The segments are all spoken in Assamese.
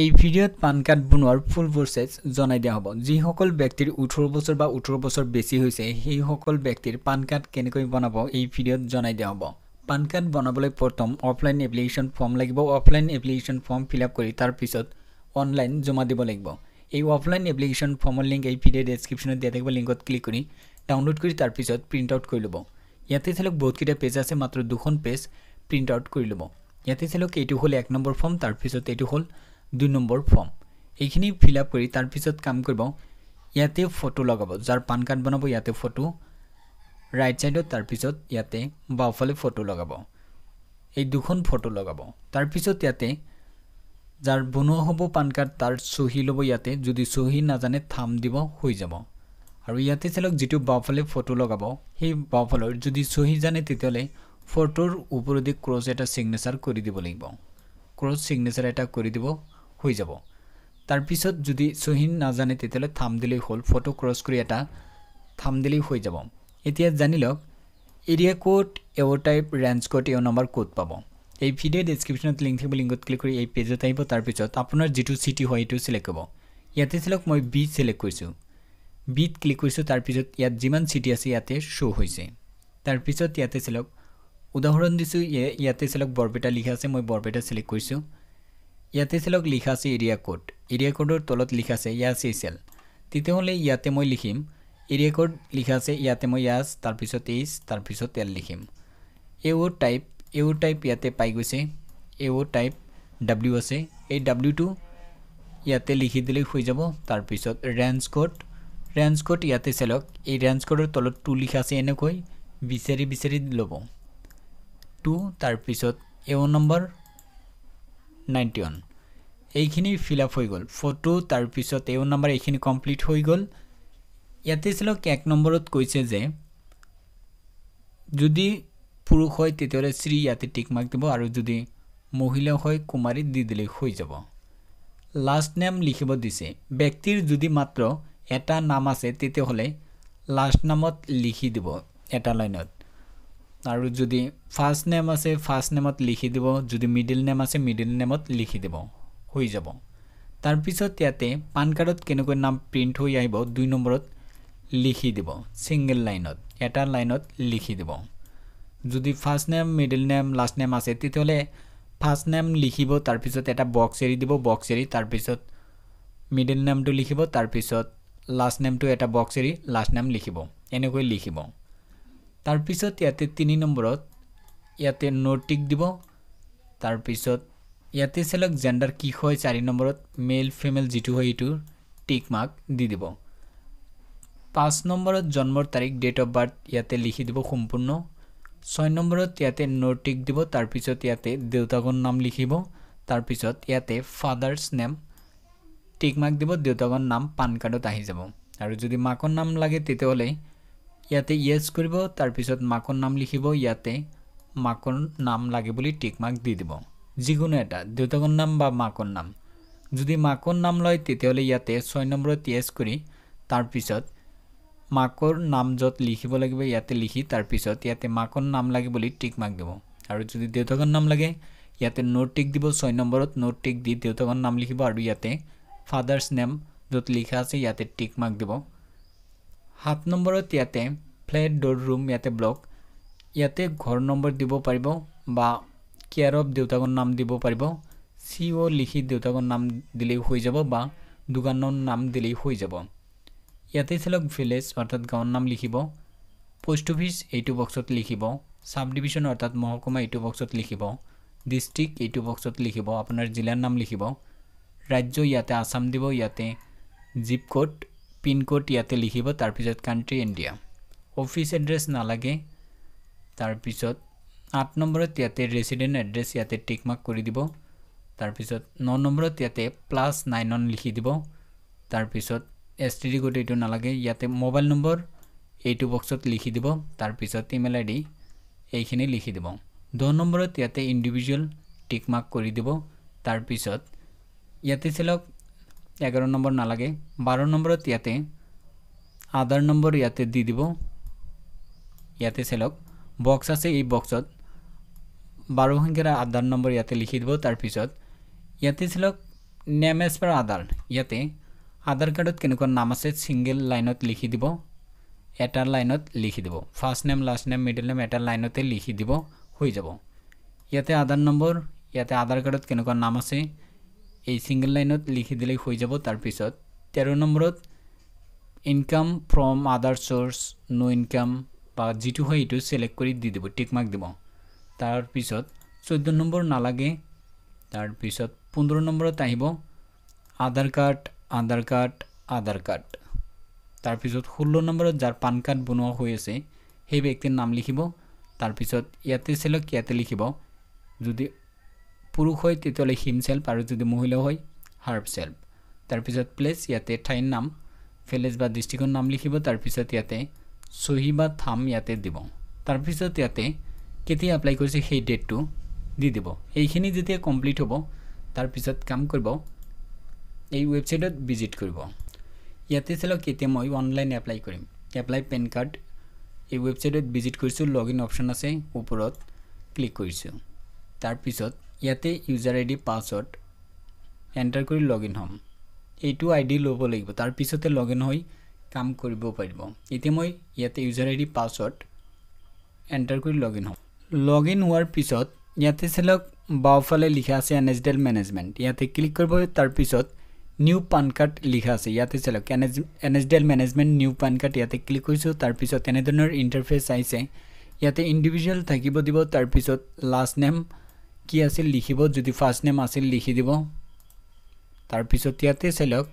এই ভিডিঅ'ত পান কাৰ্ড বনোৱাৰ ফুল প্ৰচেছ জনাই দিয়া হ'ব যিসকল ব্যক্তিৰ ওঠৰ বছৰ বা ওঠৰ বছৰ বেছি হৈছে সেইসকল ব্যক্তিৰ পান কাৰ্ড কেনেকৈ বনাব এই ভিডিঅ'ত জনাই দিয়া হ'ব পান কাৰ্ড বনাবলৈ প্ৰথম অফলাইন এপ্লিকেশ্যন ফৰ্ম লাগিব offline application form fill up কৰি তাৰপিছত অনলাইন জমা দিব লাগিব এই অফলাইন এপ্লিকেশ্যন ফৰ্মৰ লিংক এই ভিডিঅ' ডেছক্ৰিপশ্যনত দিয়া থাকিব লিংকত ক্লিক কৰি ডাউনলোড কৰি তাৰপিছত প্ৰিণ্ট আউট কৰি ল'ব ইয়াতে চালক বহুতকেইটা পেজ আছে মাত্ৰ দুখন পেজ প্ৰিণ্ট আউট কৰি ল'ব ইয়াতে চালক এইটো হ'ল এক নম্বৰ ফৰ্ম তাৰপিছত এইটো হ'ল দুই নম্বৰ ফৰ্ম এইখিনি ফিল আপ কৰি তাৰপিছত কাম কৰিব ইয়াতে ফটো লগাব যাৰ পান কাৰ্ড বনাব ইয়াতে ফটো ৰাইট চাইডত তাৰপিছত ইয়াতে বাওঁফালে ফটো লগাব এই দুখন ফটো লগাব তাৰপিছত ইয়াতে যাৰ বনোৱা হ'ব পান কাৰ্ড তাৰ চহী ল'ব ইয়াতে যদি চহী নাজানে থাম দিব হৈ যাব আৰু ইয়াতে চালক যিটো বাওঁফালে ফটো লগাব সেই বাওঁফালৰ যদি চহী জানে তেতিয়াহ'লে ফটোৰ ওপৰেদি ক্ৰছ এটা ছিগনেচাৰ কৰি দিব লাগিব ক্ৰছ ছিগনেচাৰ এটা কৰি দিব হৈ যাব তাৰপিছত যদি চহীন নাজানে তেতিয়াহ'লে থাম দিলেই হ'ল ফটো ক্ৰছ কৰি এটা থাম দিলেই হৈ যাব এতিয়া জানি লওক এৰিয়া ক'ড এৱৰ টাইপ ৰেঞ্জ ক'ড এওঁ নম্বৰ ক'ড পাব এই ভিডিঅ' ডিছক্ৰিপশ্যনত লিংক থাকিব লিংকত ক্লিক কৰি এই পেজত আহিব তাৰপিছত আপোনাৰ যিটো চিটি হয় সেইটো ছিলেক্ট হ'ব ইয়াতে চিলেক মই বি ছিলেক্ট কৰিছোঁ বিত ক্লিক কৰিছোঁ তাৰপিছত ইয়াত যিমান চিটি আছে ইয়াতে শ্ব' হৈছে তাৰপিছত ইয়াতে চিলেক উদাহৰণ দিছোঁ ইয়াতে চিলেক বৰপেটা লিখা আছে মই বৰপেটা ছিলেক্ট কৰিছোঁ ইয়াতে চেলক লিখা আছে এৰিয়া এৰিয়া এৰিয়াকোডৰ তলত লিখা আছে য়াছ এইচেল তেতিয়াহ'লে ইয়াতে মই লিখিম এৰিয়া এৰিয়াকোড লিখা আছে ইয়াতে মই য়াছ তাৰপিছত এইচ তাৰপিছত এল লিখিম এ অ' টাইপ এ অ' টাইপ ইয়াতে পাই গৈছে এ অ' টাইপ ডাব্লিউ আছে এই ডাব্লিউটো ইয়াতে লিখি দিলেই হৈ যাব তাৰপিছত ৰেঞ্জ কোড ৰেঞ্জ কোড ইয়াতে চেলক এই ৰেঞ্জ কোডৰ তলত টু লিখা আছে এনেকৈ বিচাৰি বিচাৰি ল'ব টু তাৰপিছত A O' number ninety one এইখিনি ফিল আপ হৈ গ'ল ফটো তাৰপিছত এ ওৱান নম্বৰ এইখিনি কমপ্লিট হৈ গ'ল ইয়াতে চিলক এক নম্বৰত কৈছে যে যদি পুৰুষ হয় তেতিয়াহ'লে শ্ৰী ইয়াতে টিক মাক দিব আৰু যদি মহিলা হয় কুমাৰী দি দিলে হৈ যাব লাষ্ট নেম লিখিব দিছে ব্যক্তিৰ যদি মাত্ৰ এটা নাম আছে তেতিয়াহ'লে লাষ্ট নামত লিখি দিব এটা লাইনত আৰু যদি ফাৰ্ষ্ট নেম আছে ফাৰ্ষ্ট নেমত লিখি দিব যদি মিডিল নেম আছে মিডিল নেমত লিখি দিব হৈ যাব তাৰপিছত ইয়াতে পান কাৰ্ডত কেনেকৈ নাম প্ৰিণ্ট হৈ আহিব দুই নম্বৰত লিখি দিব ছিংগল লাইনত এটা লাইনত লিখি দিব যদি first name middle name last name আছে তেতিয়াহ'লে ফাৰ্ষ্ট নেম লিখিব তাৰপিছত এটা বক্স এৰি দিব বক্স এৰি তাৰপিছত মিডিল নেমটো লিখিব তাৰপিছত লাষ্ট নেমটো এটা বক্স এৰি লাষ্ট নেম লিখিব এনেকৈ লিখিব তাৰপিছত ইয়াতে তিনি নম্বৰত ইয়াতে টিক দিব তাৰপিছত ইয়াতে চেলক জেণ্ডাৰ কি হয় চাৰি নম্বৰত মেল ফিমেল যিটো হয় সেইটো টিক মাৰ্ক দি দিব পাঁচ নম্বৰত জন্মৰ তাৰিখ ডেট অফ বাৰ্থ ইয়াতে লিখি দিব সম্পূৰ্ণ ছয় নম্বৰত ইয়াতে টিক দিব তাৰপিছত ইয়াতে দেউতাকৰ নাম লিখিব তাৰপিছত ইয়াতে ফাদাৰ্ছ নেম টিক মাৰ্ক দিব দেউতাকৰ নাম পান কাৰ্ডত আহি যাব আৰু যদি মাকৰ নাম লাগে তেতিয়াহ'লে ইয়াতে ইয়েছ কৰিব তাৰপিছত মাকৰ নাম লিখিব ইয়াতে মাকৰ নাম লাগে বুলি টিক টিকমাক দি দিব যিকোনো এটা দেউতাকৰ নাম বা মাকৰ নাম যদি মাকৰ নাম লয় তেতিয়াহ'লে ইয়াতে ছয় নম্বৰত ইয়েছ কৰি তাৰপিছত মাকৰ নাম য'ত লিখিব লাগিব ইয়াতে লিখি তাৰপিছত ইয়াতে মাকৰ নাম লাগে বুলি টিক টিকমাক দিব আৰু যদি দেউতাকৰ নাম লাগে ইয়াতে নোট টিক দিব ছয় নম্বৰত নোট টিক দি দেউতাকৰ নাম লিখিব আৰু ইয়াতে ফাদাৰ্ছ নেম য'ত লিখা আছে ইয়াতে টিক টিকমাক দিব সাত নম্বৰত ইয়াতে ফ্লেট ডোৰ ৰুম ইয়াতে ব্লক ইয়াতে ঘৰ নম্বৰ দিব পাৰিব বা কেয়াৰ অফ দেউতাকৰ নাম দিব পাৰিব চি অ' e লিখি দেউতাকৰ নাম দিলেই হৈ যাব বা দোকানৰ নাম দিলেই হৈ যাব ইয়াতে চিলক ভিলেজ অৰ্থাৎ গাঁৱৰ নাম লিখিব পোষ্ট অফিচ এইটো বক্সত লিখিব চাব ডিভিশ্যন অৰ্থাৎ মহকুমা এইটো বক্সত লিখিব ডিষ্ট্ৰিক্ট এইটো বক্সত লিখিব আপোনাৰ জিলাৰ নাম লিখিব ৰাজ্য ইয়াতে আছাম দিব ইয়াতে জিপ ক'ড পিনকোড ইয়াতে লিখিব তাৰপিছত কাণ্ট্ৰি ইণ্ডিয়া অফিচ এড্ৰেছ নালাগে তাৰপিছত আঠ নম্বৰত ইয়াতে ৰেচিডেণ্ট এড্ৰেছ ইয়াতে টিকমাক কৰি দিব তাৰপিছত ন নম্বৰত ইয়াতে প্লাছ নাইনত লিখি দিব তাৰপিছত এছ টি ডি কোড এইটো নালাগে ইয়াতে মোবাইল নম্বৰ এইটো বক্সত লিখি দিব তাৰপিছত ইমেইল আই ডি এইখিনি লিখি দিব দহ নম্বৰত ইয়াতে ইণ্ডিভিজুৱেল টিকমাক কৰি দিব তাৰপিছত ইয়াতে চিলক এগারো নম্বর না লাগে বারো নম্বর ইয়াতে আধার নম্বর ইয়াতে দি দিব ইয়াতে সেলক বক্স আছে এই বক্সত বারো সংখ্যার আধার নম্বর ইয়াতে লিখে দিব তারপর ইয়াতে সেলক নেম এজ পার আধার ইয়াতে আধার কার্ডত কেনকা নাম আছে সিঙ্গেল লাইনত লিখি দিব এটা লাইনত লিখি দিব first name last name middle name এটা লাইনতে লিখি দিব হয়ে যাব ইয়াতে আধার নম্বর ইয়াতে আধার কার্ডত কেনকা নাম আছে এই ছিংগল লাইনত লিখি দিলে হৈ যাব তাৰপিছত তেৰ নম্বৰত income from other source no' income বা যিটো হয় এইটো ছিলেক্ট কৰি দি দিব টিক টিকমাক দিব তাৰপিছত চৈধ্য নম্বৰ নালাগে তাৰপিছত পোন্ধৰ নম্বৰত আহিব Aadhaar card Aadhaar card Aadhaar card তাৰপিছত ষোল্ল নম্বৰত যাৰ পান কাৰ্ড বনোৱা হৈ আছে সেই ব্যক্তিৰ নাম লিখিব তাৰপিছত ইয়াতে চেলেক্ট ইয়াতে লিখিব যদি পুৰুষ হয় তেতিয়াহ'লে হিম চেল্ফ আৰু যদি মহিলা হয় হাৰ্ভ চেল্ফ তাৰপিছত প্লেচ ইয়াতে ঠাইৰ নাম ফেলেজ বা দৃষ্টিকোণ নাম লিখিব তাৰপিছত ইয়াতে চহী বা থাম ইয়াতে দিব তাৰপিছত ইয়াতে কেতিয়া এপ্লাই কৰিছে সেই ডেটটো দি দিব এইখিনি যেতিয়া কমপ্লিট হ'ব তাৰপিছত কাম কৰিব এই ৱেবছাইটত ভিজিট কৰিব ইয়াতে চাওক কেতিয়া মই অনলাইন এপ্লাই কৰিম এপ্লাই পেন কাৰ্ড এই ৱেবছাইটত ভিজিট কৰিছোঁ লগ ইন অপশ্যন আছে ওপৰত ক্লিক কৰিছোঁ তাৰপিছত ইয়াতে ইউজাৰ আইডি পাছৱৰ্ড এণ্টাৰ কৰি লগ ইন হ'ম এইটো আইডি ল'ব লাগিব তাৰপিছতে লগ ইন হৈ কাম কৰিব পাৰিব এতিয়া মই ইয়াতে ইউজাৰ আইডি পাছৱৰ্ড এণ্টাৰ কৰি লগ ইন হ'ম লগ ইন হোৱাৰ পিছত ইয়াতে চেলক বাওঁফালে লিখা আছে এন এছ ডেল মেনেজমেণ্ট ইয়াতে ক্লিক কৰিব তাৰপিছত নিউ পান কাৰ্ড লিখা আছে ইয়াতে চেলক N S N S D L management new PAN card ইয়াতে ক্লিক কৰিছোঁ তাৰপিছত এনেধৰণৰ ইণ্টাৰফেচ আহিছে ইয়াতে ইণ্ডিভিজুৱেল থাকিব দিব তাৰপিছত লাষ্ট নেম কি আছিল লিখিব যদি ফাৰ্ষ্ট নেম আছিল লিখি দিব তাৰপিছত ইয়াতে চাই লওক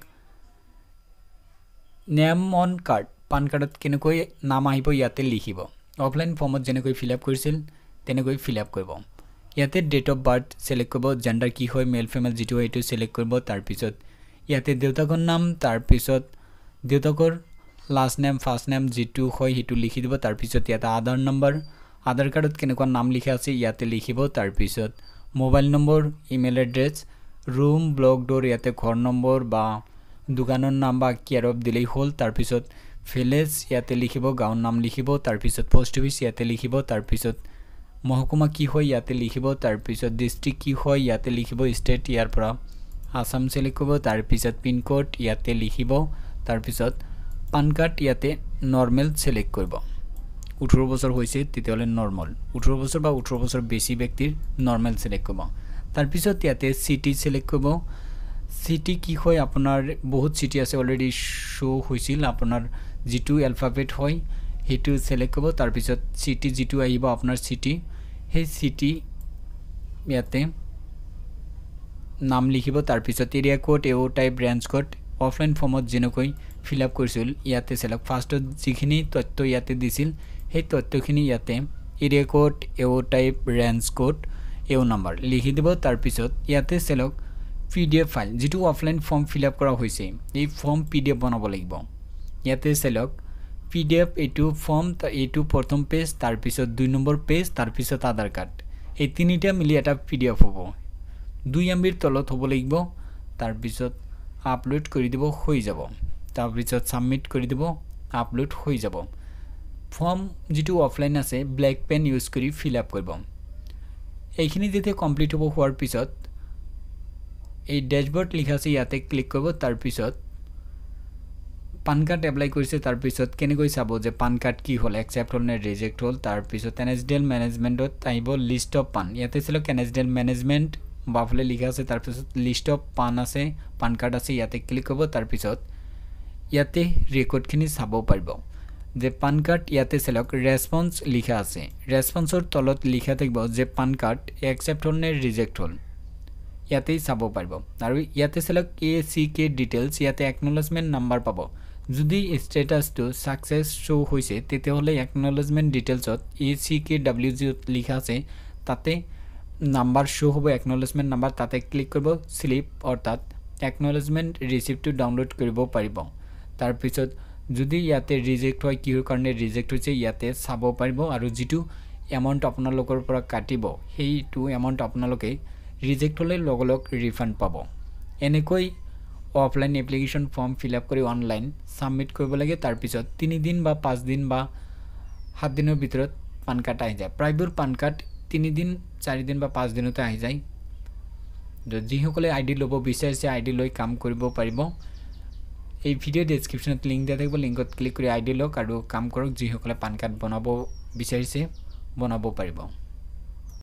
নেম অন কাৰ্ড পান কাৰ্ডত কেনেকৈ নাম আহিব ইয়াতে লিখিব অফলাইন ফৰ্মত যেনেকৈ ফিল আপ কৰিছিল তেনেকৈ ফিল আপ কৰিব ইয়াতে ডেট অফ বাৰ্থ চিলেক্ট কৰিব জেণ্ডাৰ কি হয় মেল ফিমেল যিটো হয় এইটো চিলেক্ট কৰিব তাৰপিছত ইয়াতে দেউতাকৰ নাম তাৰপিছত দেউতাকৰ লাষ্ট নেম ফাৰ্ষ্ট নেম যিটো হয় সেইটো লিখি দিব তাৰপিছত ইয়াতে আধাৰ নম্বৰ আধাৰ কাৰ্ডত কেনেকুৱা নাম লিখা আছে ইয়াতে লিখিব তাৰপিছত mobile number email address room block door ইয়াতে ঘৰ নম্বৰ বা দোকানৰ নাম বা কি আৰু দিলেই হ'ল তাৰপিছত ভিলেজ ইয়াতে লিখিব গাঁৱৰ নাম লিখিব তাৰপিছত পষ্ট অফিচ ইয়াতে লিখিব তাৰপিছত মহকুমা কি হয় ইয়াতে লিখিব তাৰপিছত ডিষ্ট্ৰিক্ট কি হয় ইয়াতে লিখিব ষ্টেট ইয়াৰ পৰা আছাম ছিলেক্ট কৰিব তাৰপিছত পিনক'ড ইয়াতে লিখিব তাৰপিছত পান কাৰ্ড ইয়াতে নৰ্মেল ছিলেক্ট কৰিব ওঠৰ বছৰ হৈছে তেতিয়াহ'লে নৰ্মেল ওঠৰ বছৰ বা ওঠৰ বছৰ বেছি ব্যক্তিৰ নৰ্মেল ছিলেক্ট কৰিব তাৰপিছত ইয়াতে চিটি ছিলেক্ট কৰিব চিটি কি হয় আপোনাৰ বহুত চিটি আছে অলৰেডি শ্ব' হৈছিল আপোনাৰ যিটো এলফাবেট হয় সেইটো ছিলেক্ট কৰিব তাৰপিছত চিটি যিটো আহিব আপোনাৰ চিটি সেই চিটি ইয়াতে নাম লিখিব তাৰপিছত area code A O type branch code offline ফৰ্মত যেনেকৈ ফিল আপ কৰিছিল ইয়াতে চেলেক্ট ফাৰ্ষ্টত যিখিনি তথ্য ইয়াতে দিছিল সেই তথ্যখিনি ইয়াতে area code A O type range code A O number লিখি দিব তাৰপিছত ইয়াতে চেলক পি ডি এফ ফাইল যিটো অফলাইন ফৰ্ম ফিল আপ কৰা হৈছে এই ফৰ্ম পি ডি এফ বনাব লাগিব ইয়াতে চেলক পি ডি এফ এইটো ফৰ্ম এইটো প্ৰথম পেজ তাৰপিছত দুই নম্বৰ পেজ তাৰপিছত আধাৰ কাৰ্ড এই তিনিটা মিলি এটা পি ডি এফ হ'ব দুই এম বিৰ তলত হ'ব লাগিব তাৰপিছত আপলোড কৰি দিব হৈ যাব তাৰপিছত ছাবমিট কৰি দিব আপলোড হৈ যাব ফৰ্ম যিটো অফলাইন আছে ব্লেক পেন ইউজ কৰি ফিল আপ কৰিব এইখিনি যেতিয়া কমপ্লিট হ'ব হোৱাৰ পিছত এই ডেশবৰ্ড লিখা আছে ইয়াতে ক্লিক কৰিব তাৰপিছত পান কাৰ্ড এপ্লাই কৰিছে তাৰপিছত কেনেকৈ চাব যে পান কাৰ্ড কি হ'ল একচেপ্ট হ'ল নে ৰিজেক্ট হ'ল তাৰপিছত এন এছ ডি এল মেনেজমেণ্টত আহিব লিষ্ট অফ পান ইয়াতে চালক N S D L management বাফলে লিখা আছে তাৰপিছত লিষ্ট অফ পান আছে পান কাৰ্ড আছে ইয়াতে ক্লিক কৰিব তাৰপিছত ইয়াতে ৰেকৰ্ডখিনি চাব পাৰিব যে পান কার্ড ইয়াতে সেলক রেসপন্স লিখা আছে রেসপন্সর তলত লিখা থাকব যে পান কার্ড একসেপ্ট হল নে রিজেক্ট হল ইয়াতে চাব পারব আর ইয়াতে সেলক এ সি কে ডিটেলস ইয়াতে একনোলজমেন্ট নাম্বার পাব যদি স্টেটাসটো সাকসেস শো হয়েছে তেতিয়াহলে একনোলজমেন্ট ডিটেলসত A C K W G লিখা আছে তাতে নাম্বার শো হব একনোলজমেন্ট নাম্বার তাতে ক্লিক করব স্লিপ অর্থাৎ একনোলজমেন্ট রিসিপ্টটো ডাউনলোড করব পারিব তারপর যদি ইয়াতে ৰিজেক্ট হয় কিহৰ কাৰণে ৰিজেক্ট হৈছে ইয়াতে চাব পাৰিব আৰু যিটো এমাউণ্ট আপোনালোকৰ পৰা কাটিব সেইটো এমাউণ্ট আপোনালোকে ৰিজেক্ট হ'লে লগে লগ ৰিফাণ্ড পাব এনেকৈ offline application form fill up কৰি অনলাইন ছাবমিট কৰিব লাগে তাৰপিছত তিনিদিন বা পাঁচদিন বা সাতদিনৰ ভিতৰত পান কাৰ্ড আহি যায় প্ৰায়বোৰ পান কাৰ্ড তিনিদিন চাৰিদিন বা পাঁচদিনতে আহি যায় যিসকলে আই ডি ল'ব বিচাৰিছে আই ডি লৈ কাম কৰিব পাৰিব এই ভিডিঅ' ডেছক্ৰিপশ্যনত লিংক দিয়া থাকিব লিংকত ক্লিক কৰি আই ডি লওক আৰু কাম কৰক যিসকলে পান কাৰ্ড বনাব বিচাৰিছে বনাব পাৰিব